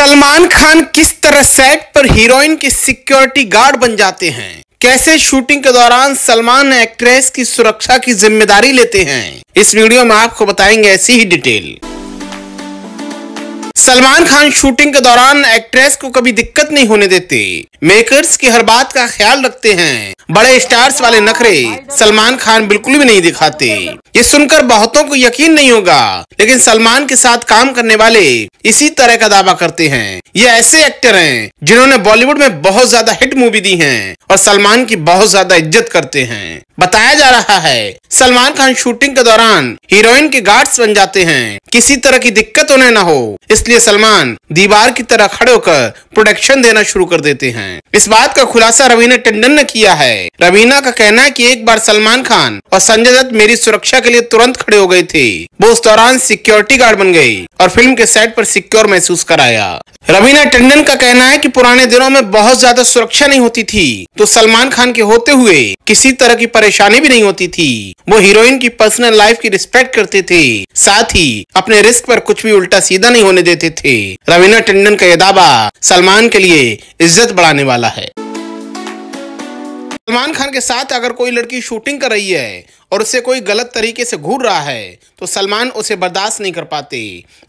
सलमान खान किस तरह सेट पर हीरोइन के सिक्योरिटी गार्ड बन जाते हैं कैसे शूटिंग के दौरान सलमान एक्ट्रेस की सुरक्षा की जिम्मेदारी लेते हैं इस वीडियो में आपको बताएंगे ऐसी ही डिटेल सलमान खान शूटिंग के दौरान एक्ट्रेस को कभी दिक्कत नहीं होने देते मेकर्स की हर बात का ख्याल रखते हैं बड़े स्टार्स वाले नखरे सलमान खान बिल्कुल भी नहीं दिखाते ये सुनकर बहुतों को यकीन नहीं होगा लेकिन सलमान के साथ काम करने वाले इसी तरह का दावा करते हैं ये ऐसे एक्टर हैं जिन्होंने बॉलीवुड में बहुत ज्यादा हिट मूवी दी हैं और सलमान की बहुत ज्यादा इज्जत करते हैं बताया जा रहा है सलमान खान शूटिंग के दौरान हीरोइन के गार्ड्स बन जाते हैं किसी तरह की दिक्कत उन्हें न हो इसलिए सलमान दीवार की तरह खड़े होकर प्रोडक्शन देना शुरू कर देते हैं इस बात का खुलासा रवीना टंडन ने किया है रवीना का कहना है कि एक बार सलमान खान और संजय दत्त मेरी सुरक्षा सुरक्षा के लिए तुरंत खड़े हो गई थी वो उस दौरान सिक्योरिटी गार्ड बन गई और फिल्म के सेट पर सिक्योर महसूस कराया रवीना टंडन का कहना है कि पुराने दिनों में बहुत ज्यादा सुरक्षा नहीं होती थी तो सलमान खान के होते हुए किसी तरह की परेशानी भी नहीं होती थी वो हीरोइन की पर्सनल लाइफ की रिस्पेक्ट करते थे साथ ही अपने रिस्क पर कुछ भी उल्टा सीधा नहीं होने देते थे रवीना टंडन का यह दावा सलमान के लिए इज्जत बढ़ाने वाला है सलमान खान के साथ अगर कोई लड़की शूटिंग कर रही है और उसे कोई गलत तरीके से घूर रहा है तो सलमान उसे बर्दाश्त नहीं कर पाते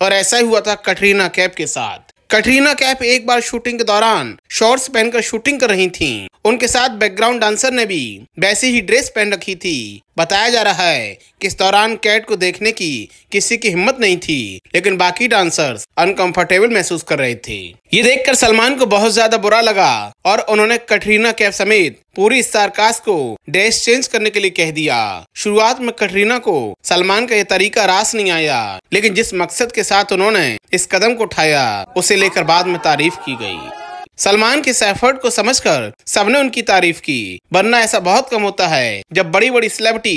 और ऐसा ही हुआ था कटरीना कैफ के साथ कटरीना कैफ एक बार शूटिंग के दौरान शॉर्ट्स पहनकर शूटिंग कर रही थी उनके साथ बैकग्राउंड डांसर ने भी वैसी ही ड्रेस पहन रखी थी बताया जा रहा है कि इस दौरान कैट को देखने की किसी की हिम्मत नहीं थी लेकिन बाकी डांसर्स अनकंफर्टेबल महसूस कर रहे थे ये देखकर सलमान को बहुत ज्यादा बुरा लगा और उन्होंने कटरीना कैफ समेत पूरी स्टार कास्ट को ड्रेस चेंज करने के लिए कह दिया शुरुआत में कटरीना को सलमान का यह तरीका रास नहीं आया लेकिन जिस मकसद के साथ उन्होंने इस कदम को उठाया उसे लेकर बाद में तारीफ की गयी सलमान के सैफर्ट को को समझकर सबने उनकी तारीफ की वरना ऐसा बहुत कम होता है जब बड़ी बड़ी सेलिब्रिटी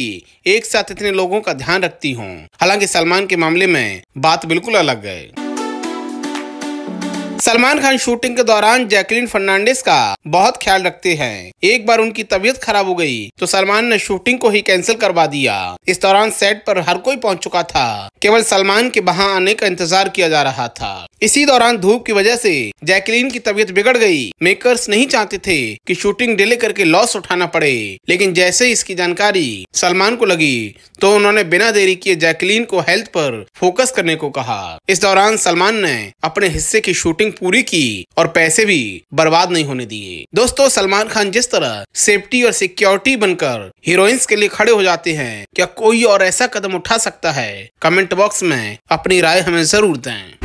एक साथ इतने लोगों का ध्यान रखती हों हालांकि सलमान के मामले में बात बिल्कुल अलग है सलमान खान शूटिंग के दौरान जैकलिन फर्नांडिस का बहुत ख्याल रखते हैं एक बार उनकी तबीयत खराब हो गई तो सलमान ने शूटिंग को ही कैंसिल करवा दिया इस दौरान सेट पर हर कोई पहुंच चुका था केवल सलमान के वहां आने का इंतजार किया जा रहा था इसी दौरान धूप की वजह से जैकलिन की तबीयत बिगड़ गई मेकर्स नहीं चाहते थे कि शूटिंग डिले करके लॉस उठाना पड़े लेकिन जैसे इसकी जानकारी सलमान को लगी तो उन्होंने बिना देरी किए जैकलिन को हेल्थ पर फोकस करने को कहा इस दौरान सलमान ने अपने हिस्से की शूटिंग पूरी की और पैसे भी बर्बाद नहीं होने दिए दोस्तों सलमान खान जिस तरह सेफ्टी और सिक्योरिटी बनकर हीरोइंस के लिए खड़े हो जाते हैं क्या कोई और ऐसा कदम उठा सकता है कमेंट बॉक्स में अपनी राय हमें जरूर दें